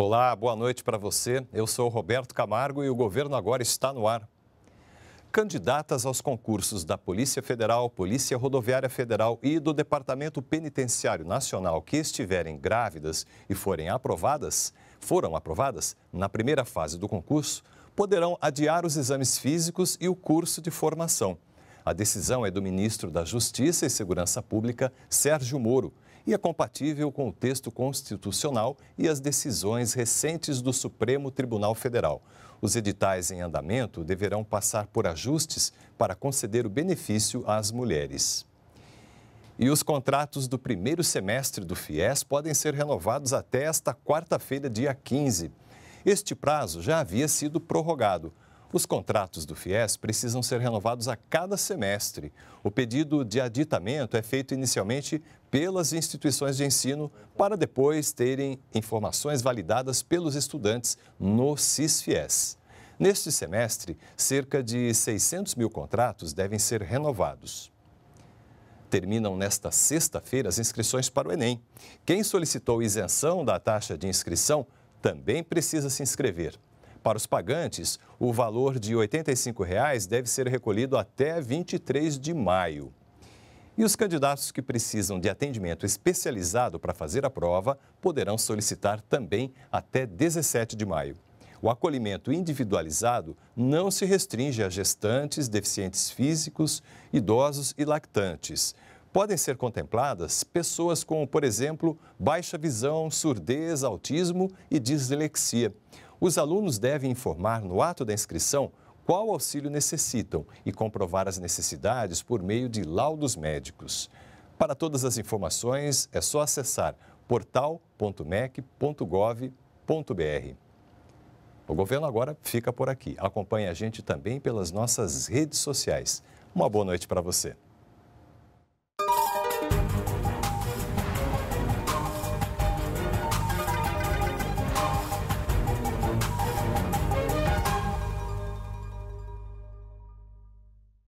Olá, boa noite para você. Eu sou Roberto Camargo e o governo agora está no ar. Candidatas aos concursos da Polícia Federal, Polícia Rodoviária Federal e do Departamento Penitenciário Nacional que estiverem grávidas e forem aprovadas, foram aprovadas na primeira fase do concurso, poderão adiar os exames físicos e o curso de formação. A decisão é do ministro da Justiça e Segurança Pública, Sérgio Moro, e é compatível com o texto constitucional e as decisões recentes do Supremo Tribunal Federal. Os editais em andamento deverão passar por ajustes para conceder o benefício às mulheres. E os contratos do primeiro semestre do FIES podem ser renovados até esta quarta-feira, dia 15. Este prazo já havia sido prorrogado. Os contratos do FIES precisam ser renovados a cada semestre. O pedido de aditamento é feito inicialmente pelas instituições de ensino para depois terem informações validadas pelos estudantes no CISFIES. Neste semestre, cerca de 600 mil contratos devem ser renovados. Terminam nesta sexta-feira as inscrições para o Enem. Quem solicitou isenção da taxa de inscrição também precisa se inscrever. Para os pagantes, o valor de R$ 85,00 deve ser recolhido até 23 de maio. E os candidatos que precisam de atendimento especializado para fazer a prova poderão solicitar também até 17 de maio. O acolhimento individualizado não se restringe a gestantes, deficientes físicos, idosos e lactantes. Podem ser contempladas pessoas com, por exemplo, baixa visão, surdez, autismo e dislexia. Os alunos devem informar no ato da inscrição qual auxílio necessitam e comprovar as necessidades por meio de laudos médicos. Para todas as informações, é só acessar portal.mec.gov.br. O governo agora fica por aqui. Acompanhe a gente também pelas nossas redes sociais. Uma boa noite para você.